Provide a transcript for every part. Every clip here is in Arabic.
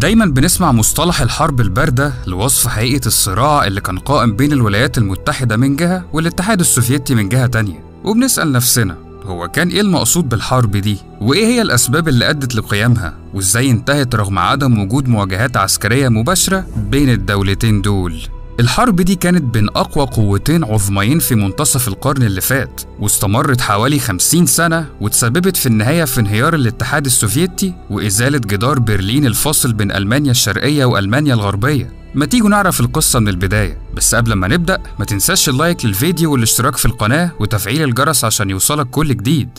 دايما بنسمع مصطلح الحرب الباردة لوصف حقيقة الصراع اللي كان قائم بين الولايات المتحدة من جهة والاتحاد السوفيتي من جهة تانية وبنسأل نفسنا هو كان ايه المقصود بالحرب دي وايه هي الاسباب اللي ادت لقيامها وازاي انتهت رغم عدم وجود مواجهات عسكرية مباشرة بين الدولتين دول الحرب دي كانت بين أقوى قوتين عظميين في منتصف القرن اللي فات واستمرت حوالي 50 سنة وتسببت في النهاية في انهيار الاتحاد السوفيتي وإزالة جدار برلين الفاصل بين ألمانيا الشرقية وألمانيا الغربية ما تيجوا نعرف القصة من البداية بس قبل ما نبدأ ما تنساش اللايك للفيديو والاشتراك في القناة وتفعيل الجرس عشان يوصلك كل جديد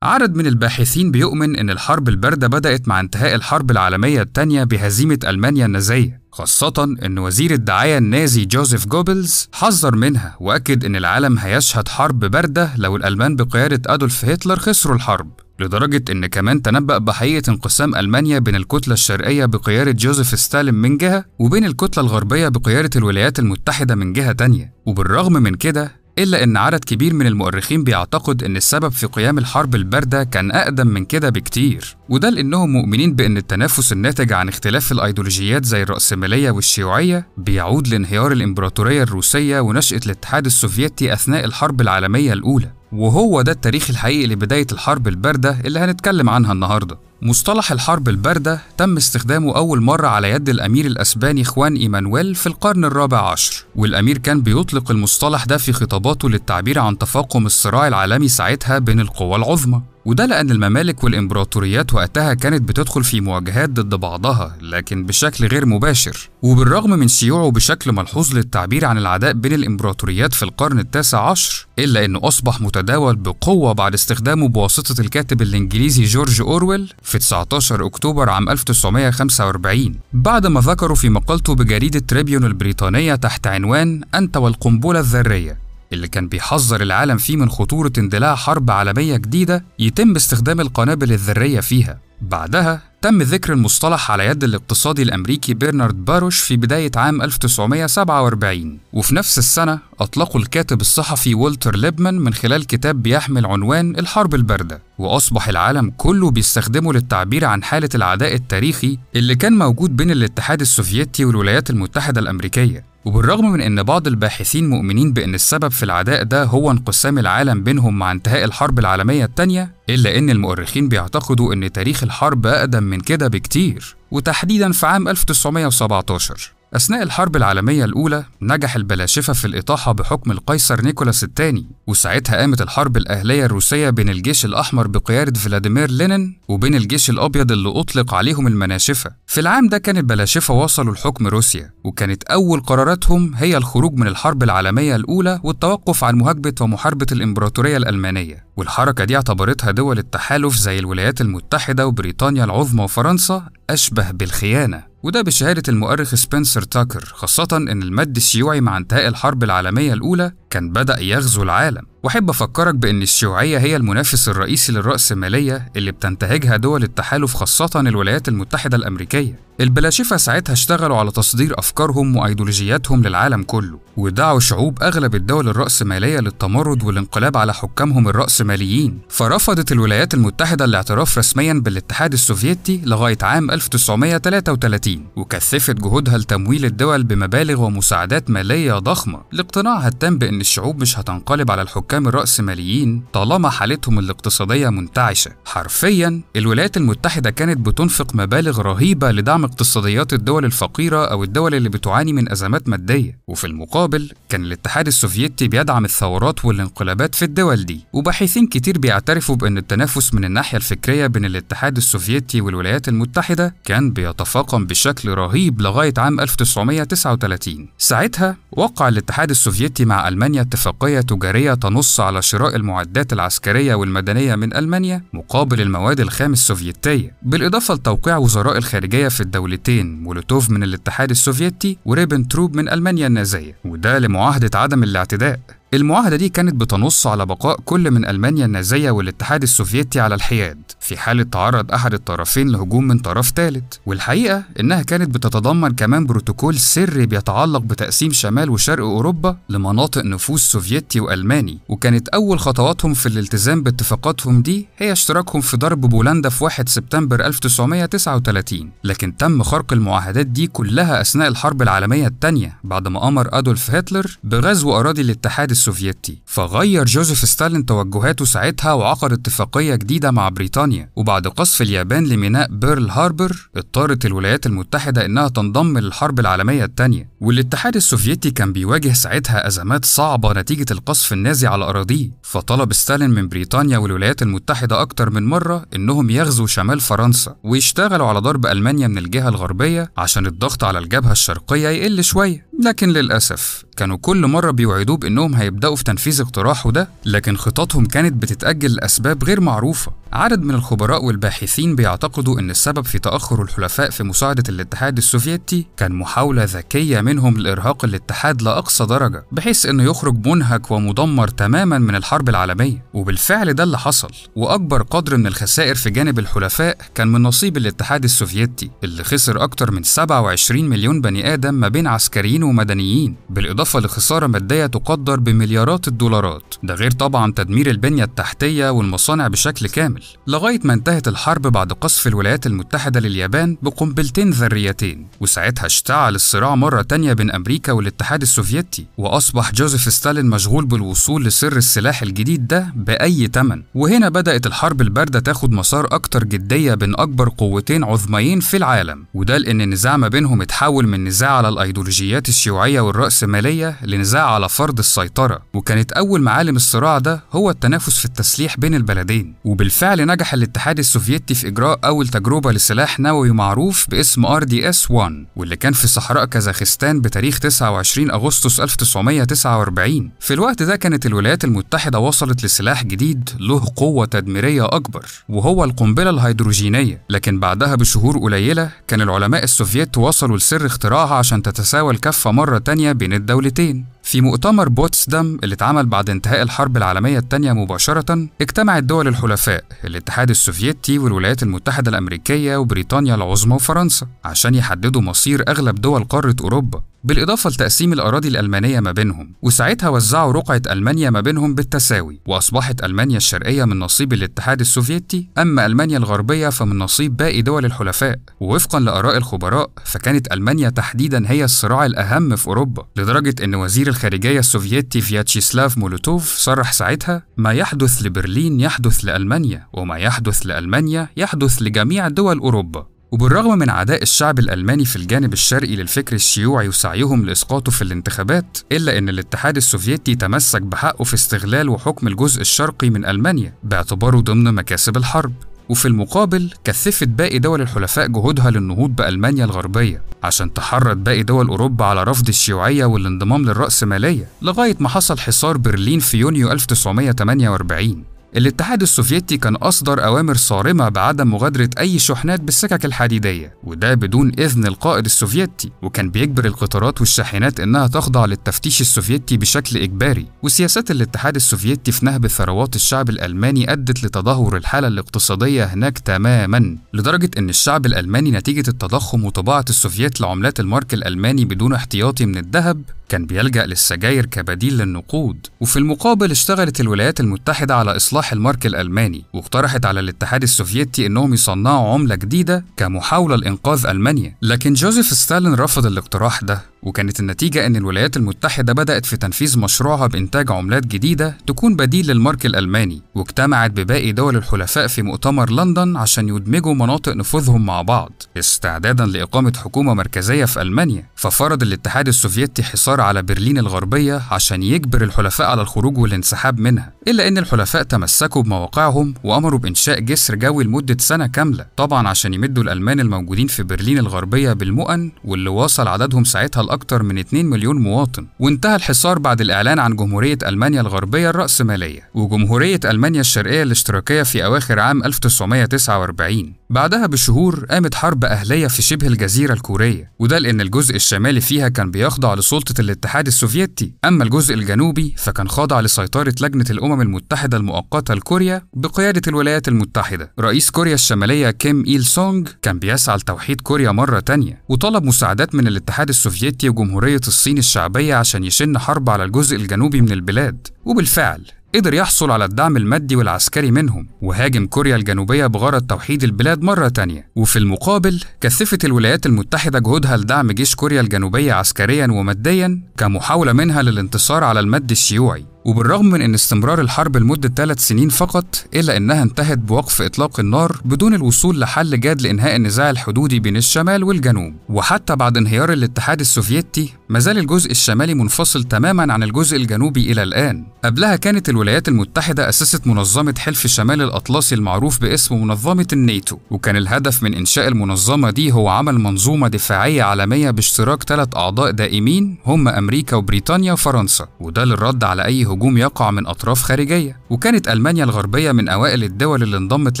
عدد من الباحثين بيؤمن إن الحرب الباردة بدأت مع انتهاء الحرب العالمية الثانية بهزيمة ألمانيا النازية، خاصة إن وزير الدعاية النازي جوزيف جوبلز حذر منها وأكد إن العالم هيشهد حرب باردة لو الألمان بقيادة أدولف هتلر خسروا الحرب، لدرجة إن كمان تنبأ بحقيقة انقسام ألمانيا بين الكتلة الشرقية بقيادة جوزيف ستالين من جهة وبين الكتلة الغربية بقيادة الولايات المتحدة من جهة تانية وبالرغم من كده إلا إن عدد كبير من المؤرخين بيعتقد إن السبب في قيام الحرب الباردة كان أقدم من كده بكتير وده لأنهم مؤمنين بإن التنافس الناتج عن اختلاف الأيديولوجيات زي الرأسمالية والشيوعية بيعود لانهيار الإمبراطورية الروسية ونشأة الاتحاد السوفيتي أثناء الحرب العالمية الأولى وهو ده التاريخ الحقيقي لبداية الحرب الباردة اللي هنتكلم عنها النهارده مصطلح الحرب الباردة تم استخدامه أول مرة على يد الأمير الأسباني خوان إيمانويل في القرن الرابع عشر، والأمير كان بيطلق المصطلح ده في خطاباته للتعبير عن تفاقم الصراع العالمي ساعتها بين القوى العظمى، وده لأن الممالك والإمبراطوريات وقتها كانت بتدخل في مواجهات ضد بعضها لكن بشكل غير مباشر وبالرغم من شيوعه بشكل ملحوظ للتعبير عن العداء بين الإمبراطوريات في القرن التاسع عشر إلا أنه أصبح متداول بقوة بعد استخدامه بواسطة الكاتب الإنجليزي جورج أورويل في 19 أكتوبر عام 1945 بعد ما ذكره في مقالته بجريدة تريبيون البريطانية تحت عنوان أنت والقنبلة الذرية اللي كان بيحذر العالم فيه من خطورة اندلاع حرب عالمية جديدة يتم استخدام القنابل الذرية فيها بعدها تم ذكر المصطلح على يد الاقتصادي الأمريكي بيرنارد باروش في بداية عام 1947 وفي نفس السنة أطلقوا الكاتب الصحفي والتر ليبمان من خلال كتاب بيحمل عنوان الحرب الباردة وأصبح العالم كله بيستخدمه للتعبير عن حالة العداء التاريخي اللي كان موجود بين الاتحاد السوفيتي والولايات المتحدة الأمريكية وبالرغم من أن بعض الباحثين مؤمنين بأن السبب في العداء ده هو انقسام العالم بينهم مع انتهاء الحرب العالمية التانية، إلا أن المؤرخين بيعتقدوا أن تاريخ الحرب أقدم من كده بكتير، وتحديدا في عام 1917 أثناء الحرب العالمية الأولى نجح البلاشفة في الإطاحة بحكم القيصر نيكولاس الثاني وساعتها قامت الحرب الأهلية الروسية بين الجيش الأحمر بقيادة فلاديمير لينين وبين الجيش الأبيض اللي أطلق عليهم المناشفة في العام ده كان البلاشفة وصلوا لحكم روسيا وكانت أول قراراتهم هي الخروج من الحرب العالمية الأولى والتوقف عن مهاجمة ومحاربة الإمبراطورية الألمانية والحركة دي اعتبرتها دول التحالف زي الولايات المتحدة وبريطانيا العظمى وفرنسا أشبه بالخيانة وده بشهادة المؤرخ سبنسر تاكر خاصة إن المد الشيوعي مع انتهاء الحرب العالمية الأولى كان بدأ يغزو العالم واحب افكرك بان الشيوعيه هي المنافس الرئيسي للرأسماليه اللي بتنتهجها دول التحالف خاصه الولايات المتحده الامريكيه البلاشفه ساعتها اشتغلوا على تصدير افكارهم وايديولوجياتهم للعالم كله ودعوا شعوب اغلب الدول الرأسماليه للتمرد والانقلاب على حكامهم الرأسماليين فرفضت الولايات المتحده الاعتراف رسميا بالاتحاد السوفيتي لغايه عام 1933 وكثفت جهودها لتمويل الدول بمبالغ ومساعدات ماليه ضخمه لاقتناعها التام بان الشعوب مش هتنقلب على الحكام حكام الرأسماليين طالما حالتهم الاقتصادية منتعشة حرفيا الولايات المتحدة كانت بتنفق مبالغ رهيبة لدعم اقتصاديات الدول الفقيرة أو الدول اللي بتعاني من أزمات مادية وفي المقابل كان الاتحاد السوفيتي بيدعم الثورات والانقلابات في الدول دي وباحثين كتير بيعترفوا بأن التنافس من الناحية الفكرية بين الاتحاد السوفيتي والولايات المتحدة كان بيتفاقم بشكل رهيب لغاية عام 1939 ساعتها وقع الاتحاد السوفيتي مع ألمانيا اتفاقية تجارية تنص تنص على شراء المعدات العسكرية والمدنية من ألمانيا مقابل المواد الخام السوفيتية بالإضافة لتوقيع وزراء الخارجية في الدولتين مولوتوف من الاتحاد السوفيتي وريبنتروب من ألمانيا النازية وده لمعاهدة عدم الاعتداء المعاهدة دي كانت بتنص على بقاء كل من ألمانيا النازية والاتحاد السوفيتي على الحياد في حالة تعرض أحد الطرفين لهجوم من طرف ثالث والحقيقة إنها كانت بتتضمن كمان بروتوكول سري بيتعلق بتقسيم شمال وشرق أوروبا لمناطق نفوذ سوفيتي وألماني وكانت أول خطواتهم في الالتزام باتفاقاتهم دي هي اشتراكهم في ضرب بولندا في 1 سبتمبر 1939 لكن تم خرق المعاهدات دي كلها أثناء الحرب العالمية الثانية بعد ما أمر أدولف هتلر بغزو أراضي الاتحاد السوفيتي فغير جوزيف ستالين توجهاته ساعتها وعقد اتفاقية جديدة مع بريطانيا وبعد قصف اليابان لميناء بيرل هاربر اضطرت الولايات المتحدة إنها تنضم للحرب العالمية الثانية والاتحاد السوفيتي كان بيواجه ساعتها أزمات صعبة نتيجة القصف النازي على أراضيه فطلب ستالين من بريطانيا والولايات المتحدة أكتر من مرة إنهم يغزوا شمال فرنسا ويشتغلوا على ضرب ألمانيا من الجهة الغربية عشان الضغط على الجبهة الشرقية يقل شوية لكن للأسف كانوا كل مرة بيوعدوه بأنهم هيبدأوا في تنفيذ اقتراحه ده لكن خططهم كانت بتتأجل لأسباب غير معروفة عدد من الخبراء والباحثين بيعتقدوا أن السبب في تأخر الحلفاء في مساعدة الاتحاد السوفيتي كان محاولة ذكية منهم لإرهاق الاتحاد لأقصى درجة بحيث أنه يخرج منهك ومدمر تماما من الحرب العالمية وبالفعل ده اللي حصل وأكبر قدر من الخسائر في جانب الحلفاء كان من نصيب الاتحاد السوفيتي اللي خسر أكتر من 27 مليون بني آدم ما بين عسكريين ومدنيين بالإضافة لخسارة مادية تقدر بمليارات الدولارات ده غير طبعا تدمير البنية التحتية والمصانع بشكل كامل كامل لغاية ما انتهت الحرب بعد قصف الولايات المتحدة لليابان بقنبلتين ذريتين وساعتها اشتعل الصراع مرة تانية بين أمريكا والاتحاد السوفيتي وأصبح جوزيف ستالين مشغول بالوصول لسر السلاح الجديد ده بأي ثمن وهنا بدأت الحرب الباردة تاخد مسار أكتر جدية بين أكبر قوتين عظميين في العالم وده لأن النزاع ما بينهم اتحول من نزاع على الأيديولوجيات الشيوعية والرأسمالية لنزاع على فرض السيطرة وكانت أول معالم الصراع ده هو التنافس في التسليح بين البلدين وبالفعل بالفعل نجح الاتحاد السوفيتي في إجراء أول تجربة لسلاح نووي معروف باسم RDS-1 واللي كان في صحراء كازاخستان بتاريخ 29 أغسطس 1949 في الوقت ده كانت الولايات المتحدة وصلت لسلاح جديد له قوة تدميرية أكبر وهو القنبلة الهيدروجينية لكن بعدها بشهور قليلة كان العلماء السوفيت وصلوا لسر اختراعها عشان تتساوى الكفة مرة تانية بين الدولتين في مؤتمر بوتسدام اللي اتعمل بعد انتهاء الحرب العالمية الثانية مباشرة اجتمعت دول الحلفاء الاتحاد السوفيتي والولايات المتحدة الأمريكية وبريطانيا العظمى وفرنسا عشان يحددوا مصير أغلب دول قارة أوروبا بالإضافة لتقسيم الأراضي الألمانية ما بينهم وساعتها وزعوا رقعة ألمانيا ما بينهم بالتساوي وأصبحت ألمانيا الشرقية من نصيب الاتحاد السوفيتي أما ألمانيا الغربية فمن نصيب باقي دول الحلفاء ووفقا لآراء الخبراء فكانت ألمانيا تحديدا هي الصراع الأهم في أوروبا لدرجة أن وزير الخارجية السوفيتي فياتشيسلاف مولوتوف صرح ساعتها ما يحدث لبرلين يحدث لألمانيا وما يحدث لألمانيا يحدث لجميع دول أوروبا وبالرغم من عداء الشعب الألماني في الجانب الشرقي للفكر الشيوعي وسعيهم لإسقاطه في الانتخابات إلا أن الاتحاد السوفيتي تمسك بحقه في استغلال وحكم الجزء الشرقي من ألمانيا باعتباره ضمن مكاسب الحرب وفي المقابل كثفت باقي دول الحلفاء جهودها للنهوض بألمانيا الغربية عشان تحرض باقي دول أوروبا على رفض الشيوعية والانضمام للرأسمالية لغاية ما حصل حصار برلين في يونيو 1948 الاتحاد السوفيتي كان أصدر أوامر صارمة بعدم مغادرة أي شحنات بالسكك الحديدية وده بدون إذن القائد السوفيتي وكان بيجبر القطارات والشاحنات إنها تخضع للتفتيش السوفيتي بشكل إجباري وسياسات الاتحاد السوفيتي في نهب ثروات الشعب الألماني أدت لتدهور الحالة الاقتصادية هناك تماما لدرجة إن الشعب الألماني نتيجة التضخم وطباعة السوفيات لعملات المارك الألماني بدون احتياطي من الذهب كان بيلجأ للسجاير كبديل للنقود وفي المقابل اشتغلت الولايات المتحدة على إصلاح المارك الألماني واقترحت على الاتحاد السوفيتي إنهم يصنعوا عملة جديدة كمحاولة لإنقاذ ألمانيا لكن جوزيف ستالين رفض الاقتراح ده وكانت النتيجة إن الولايات المتحدة بدأت في تنفيذ مشروعها بإنتاج عملات جديدة تكون بديل للمارك الألماني واجتمعت بباقي دول الحلفاء في مؤتمر لندن عشان يدمجوا مناطق نفوذهم مع بعض استعدادا لإقامة حكومة مركزية في ألمانيا ففرض الاتحاد السوفيتي حصار الحصار على برلين الغربية عشان يجبر الحلفاء على الخروج والانسحاب منها إلا أن الحلفاء تمسكوا بمواقعهم وأمروا بإنشاء جسر جوي لمدة سنة كاملة طبعا عشان يمدوا الألمان الموجودين في برلين الغربية بالمؤن واللي وصل عددهم ساعتها لأكثر من 2 مليون مواطن وانتهى الحصار بعد الإعلان عن جمهورية ألمانيا الغربية الرأسمالية وجمهورية ألمانيا الشرقية الاشتراكية في أواخر عام 1949 بعدها بشهور قامت حرب أهلية في شبه الجزيرة الكورية وده لأن الجزء الشمالي فيها كان بيخضع لسلطة الاتحاد السوفيتي أما الجزء الجنوبي فكان خاضع لسيطرة لجنة الأمم الأمم المتحدة المؤقتة لكوريا بقيادة الولايات المتحدة رئيس كوريا الشمالية كيم إيل سونج كان بيسعى لتوحيد كوريا مرة تانية وطلب مساعدات من الاتحاد السوفيتي وجمهورية الصين الشعبية عشان يشن حرب على الجزء الجنوبي من البلاد وبالفعل قدر يحصل على الدعم المادي والعسكري منهم وهاجم كوريا الجنوبية بغرض توحيد البلاد مرة تانية وفي المقابل كثفت الولايات المتحدة جهودها لدعم جيش كوريا الجنوبية عسكريا وماديا كمحاولة منها للانتصار على المد الشيوعي وبالرغم من أن استمرار الحرب لمدة ثلاث سنين فقط إلا أنها انتهت بوقف إطلاق النار بدون الوصول لحل جاد لإنهاء النزاع الحدودي بين الشمال والجنوب وحتى بعد انهيار الاتحاد السوفيتي ما زال الجزء الشمالي منفصل تماما عن الجزء الجنوبي إلى الآن قبلها كانت الولايات المتحدة أسست منظمة حلف شمال الأطلسي المعروف باسم منظمة الناتو وكان الهدف من إنشاء المنظمة دي هو عمل منظومة دفاعية عالمية باشتراك ثلاث أعضاء دائمين هم أمريكا وبريطانيا وفرنسا وده للرد على أي الهجوم يقع من أطراف خارجية وكانت ألمانيا الغربية من أوائل الدول اللي انضمت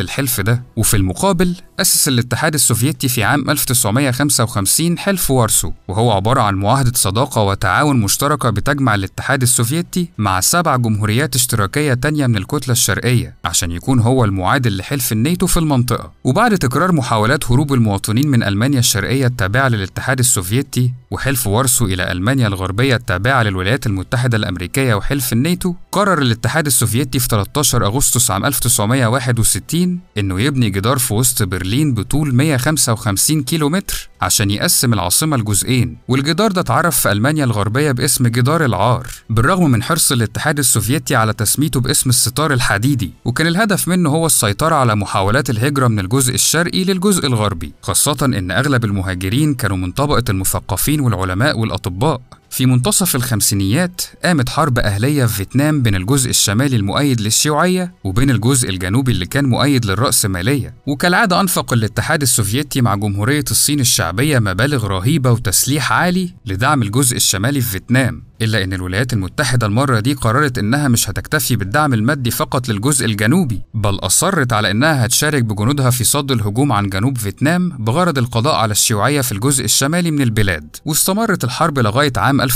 للحلف ده وفي المقابل أسس الاتحاد السوفيتي في عام 1955 حلف وارسو وهو عبارة عن معاهدة صداقة وتعاون مشتركة بتجمع الاتحاد السوفيتي مع سبع جمهوريات اشتراكية تانية من الكتلة الشرقية عشان يكون هو المعادل لحلف الناتو في المنطقة وبعد تكرار محاولات هروب المواطنين من ألمانيا الشرقية التابعة للاتحاد السوفيتي وحلف وارسو إلى ألمانيا الغربية التابعة للولايات المتحدة الأمريكية وحلف الناتو الناتو قرر الاتحاد السوفيتي في 13 أغسطس عام 1961 إنه يبني جدار في وسط برلين بطول 155 كيلومتر عشان يقسم العاصمة لجزئين والجدار ده اتعرف في ألمانيا الغربية باسم جدار العار بالرغم من حرص الاتحاد السوفيتي على تسميته باسم الستار الحديدي وكان الهدف منه هو السيطرة على محاولات الهجرة من الجزء الشرقي للجزء الغربي خاصة إن أغلب المهاجرين كانوا من طبقة المثقفين والعلماء والأطباء في منتصف الخمسينيات قامت حرب أهلية في فيتنام بين الجزء الشمالي المؤيد للشيوعية وبين الجزء الجنوبي اللي كان مؤيد للرأسمالية وكالعادة أنفق الاتحاد السوفيتي مع جمهورية الصين الشعبية مبالغ رهيبة وتسليح عالي لدعم الجزء الشمالي في فيتنام إلا أن الولايات المتحدة المرة دي قررت أنها مش هتكتفي بالدعم المادي فقط للجزء الجنوبي، بل أصرت على أنها هتشارك بجنودها في صد الهجوم عن جنوب فيتنام بغرض القضاء على الشيوعية في الجزء الشمالي من البلاد، واستمرت الحرب لغاية عام 1973،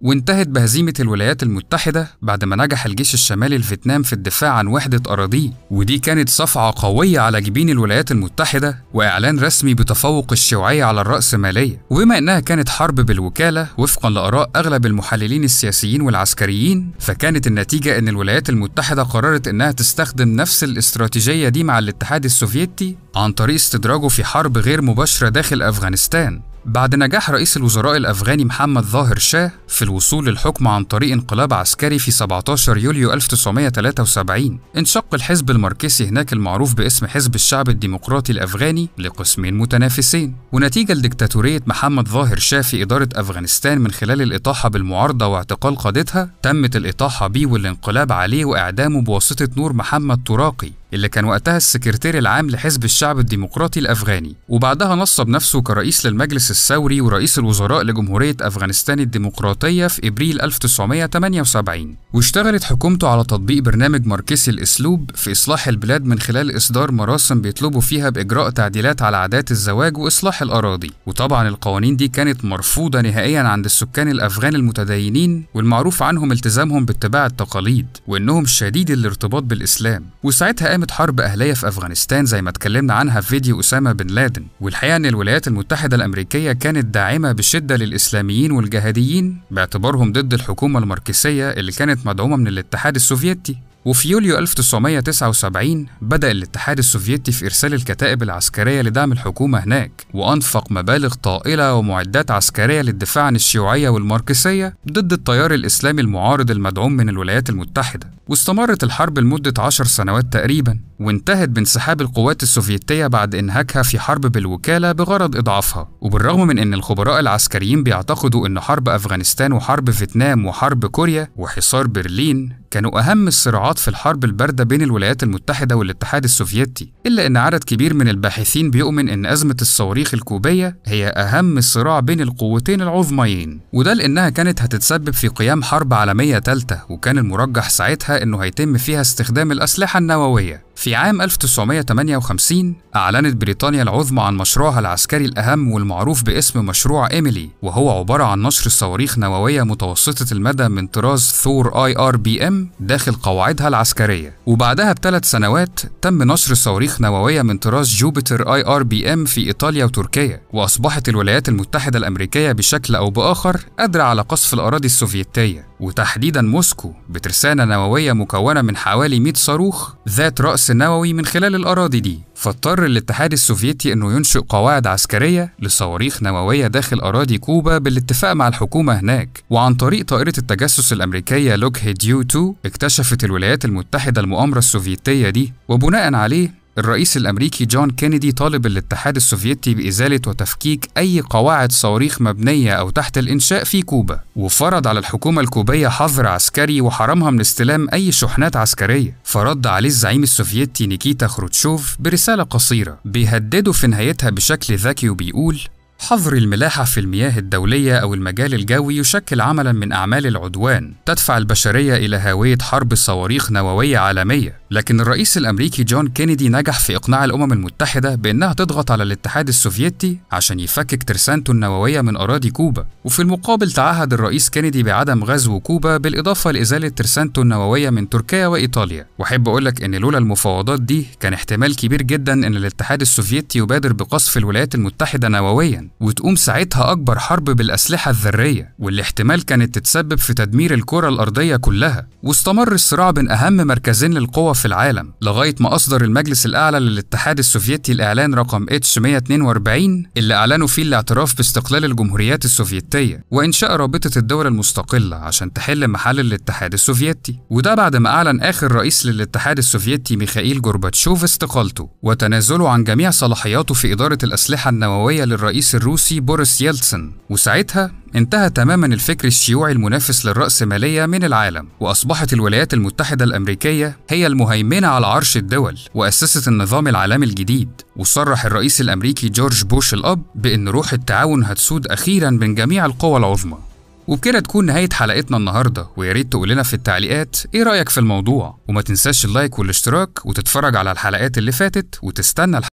وانتهت بهزيمة الولايات المتحدة بعد ما نجح الجيش الشمالي الفيتنام في الدفاع عن وحدة أراضيه، ودي كانت صفعة قوية على جبين الولايات المتحدة وإعلان رسمي بتفوق الشيوعية على الرأسمالية، وبما أنها كانت حرب بالوكالة وفقا آراء أغلب المحللين السياسيين والعسكريين فكانت النتيجة أن الولايات المتحدة قررت أنها تستخدم نفس الاستراتيجية دي مع الاتحاد السوفيتي عن طريق استدراجه في حرب غير مباشرة داخل أفغانستان بعد نجاح رئيس الوزراء الأفغاني محمد ظاهر شاه في الوصول للحكم عن طريق انقلاب عسكري في 17 يوليو 1973 انشق الحزب الماركسي هناك المعروف باسم حزب الشعب الديمقراطي الأفغاني لقسمين متنافسين ونتيجة لدكتاتورية محمد ظاهر شاه في إدارة أفغانستان من خلال الإطاحة بالمعارضة واعتقال قادتها تمت الإطاحة به والانقلاب عليه وإعدامه بواسطة نور محمد تراقي اللي كان وقتها السكرتير العام لحزب الشعب الديمقراطي الأفغاني وبعدها نصب نفسه كرئيس للمجلس الثوري ورئيس الوزراء لجمهورية أفغانستان الديمقراطية في إبريل 1978 واشتغلت حكومته على تطبيق برنامج ماركسي الأسلوب في إصلاح البلاد من خلال إصدار مراسم بيطلبوا فيها بإجراء تعديلات على عادات الزواج وإصلاح الأراضي وطبعا القوانين دي كانت مرفوضة نهائيا عند السكان الأفغان المتدينين والمعروف عنهم التزامهم باتباع التقاليد وإنهم شديد الارتباط بالإسلام وساعتها قام قامت حرب أهلية في أفغانستان زي ما اتكلمنا عنها في فيديو أسامة بن لادن والحقيقة أن الولايات المتحدة الأمريكية كانت داعمة بشدة للإسلاميين والجهاديين باعتبارهم ضد الحكومة الماركسية اللي كانت مدعومة من الاتحاد السوفيتي وفي يوليو 1979 بدأ الاتحاد السوفيتي في إرسال الكتائب العسكرية لدعم الحكومة هناك، وأنفق مبالغ طائلة ومعدات عسكرية للدفاع عن الشيوعية والماركسية ضد التيار الإسلامي المعارض المدعوم من الولايات المتحدة، واستمرت الحرب لمدة عشر سنوات تقريبا، وانتهت بانسحاب القوات السوفيتية بعد إنهاكها في حرب بالوكالة بغرض إضعافها، وبالرغم من إن الخبراء العسكريين بيعتقدوا إن حرب أفغانستان وحرب فيتنام وحرب كوريا وحصار برلين كانوا أهم الصراعات في الحرب الباردة بين الولايات المتحدة والاتحاد السوفيتي إلا أن عدد كبير من الباحثين بيؤمن أن أزمة الصواريخ الكوبية هي أهم صراع بين القوتين العظميين وده لأنها كانت هتتسبب في قيام حرب عالمية تالتة وكان المرجح ساعتها أنه هيتم فيها استخدام الأسلحة النووية في عام 1958 أعلنت بريطانيا العظمى عن مشروعها العسكري الأهم والمعروف باسم مشروع إيميلي وهو عبارة عن نشر صواريخ نووية متوسطة المدى من طراز ثور آي آر بي إم داخل قواعدها العسكرية وبعدها بثلاث سنوات تم نشر صواريخ نووية من طراز جوبيتر آي آر بي إم في إيطاليا وتركيا وأصبحت الولايات المتحدة الأمريكية بشكل أو بآخر قادرة على قصف الأراضي السوفيتية وتحديدا موسكو بترسانة نووية مكونة من حوالي 100 صاروخ ذات رأس نووي من خلال الأراضي دي فاضطر الاتحاد السوفيتي أنه ينشئ قواعد عسكرية لصواريخ نووية داخل أراضي كوبا بالاتفاق مع الحكومة هناك وعن طريق طائرة التجسس الأمريكية لوك هيديو 2 اكتشفت الولايات المتحدة المؤامرة السوفيتية دي وبناء عليه الرئيس الأمريكي جون كينيدي طالب الاتحاد السوفيتي بإزالة وتفكيك أي قواعد صواريخ مبنية أو تحت الإنشاء في كوبا، وفرض على الحكومة الكوبية حظر عسكري وحرمها من استلام أي شحنات عسكرية، فرد عليه الزعيم السوفيتي نيكيتا خروتشوف برسالة قصيرة بيهدده في نهايتها بشكل ذكي وبيقول: حظر الملاحة في المياه الدولية أو المجال الجوي يشكل عملا من أعمال العدوان تدفع البشرية إلى هاوية حرب صواريخ نووية عالمية لكن الرئيس الأمريكي جون كينيدي نجح في إقناع الأمم المتحدة بأنها تضغط على الاتحاد السوفيتي عشان يفكك ترسانته النووية من أراضي كوبا، وفي المقابل تعهد الرئيس كينيدي بعدم غزو كوبا بالإضافة لإزالة ترسانته النووية من تركيا وإيطاليا، وأحب أقولك إن لولا المفاوضات دي كان احتمال كبير جدا إن الاتحاد السوفيتي يبادر بقصف الولايات المتحدة نوويا، وتقوم ساعتها أكبر حرب بالأسلحة الذرية، واللي احتمال كانت تتسبب في تدمير الكرة الأرضية كلها، واستمر الصراع بين أهم مركزين للقوى في العالم لغاية ما أصدر المجلس الأعلى للاتحاد السوفيتي الإعلان رقم اتش 142 اللي أعلنوا فيه الاعتراف باستقلال الجمهوريات السوفيتية وإنشاء رابطة الدول المستقلة عشان تحل محل الاتحاد السوفيتي وده بعد ما أعلن آخر رئيس للاتحاد السوفيتي ميخائيل جورباتشوف استقالته وتنازله عن جميع صلاحياته في إدارة الأسلحة النووية للرئيس الروسي بوريس يلتسن وساعتها انتهى تماما الفكر الشيوعي المنافس للرأسمالية من العالم وأصبحت الولايات المتحدة الأمريكية هي المهاجمة مهيمنة على عرش الدول وأسست النظام العالمي الجديد وصرح الرئيس الأمريكي جورج بوش الأب بأن روح التعاون هتسود أخيرا من جميع القوى العظمى وبكده تكون نهاية حلقتنا النهاردة ويا ريت تقول لنا في التعليقات ايه رأيك في الموضوع وما تنساش اللايك والاشتراك وتتفرج على الحلقات اللي فاتت وتستنى الح...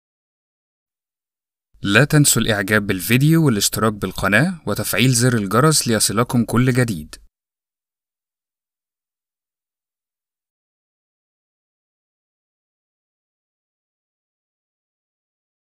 لا تنسوا الإعجاب بالفيديو والاشتراك بالقناة وتفعيل زر الجرس ليصلكم كل جديد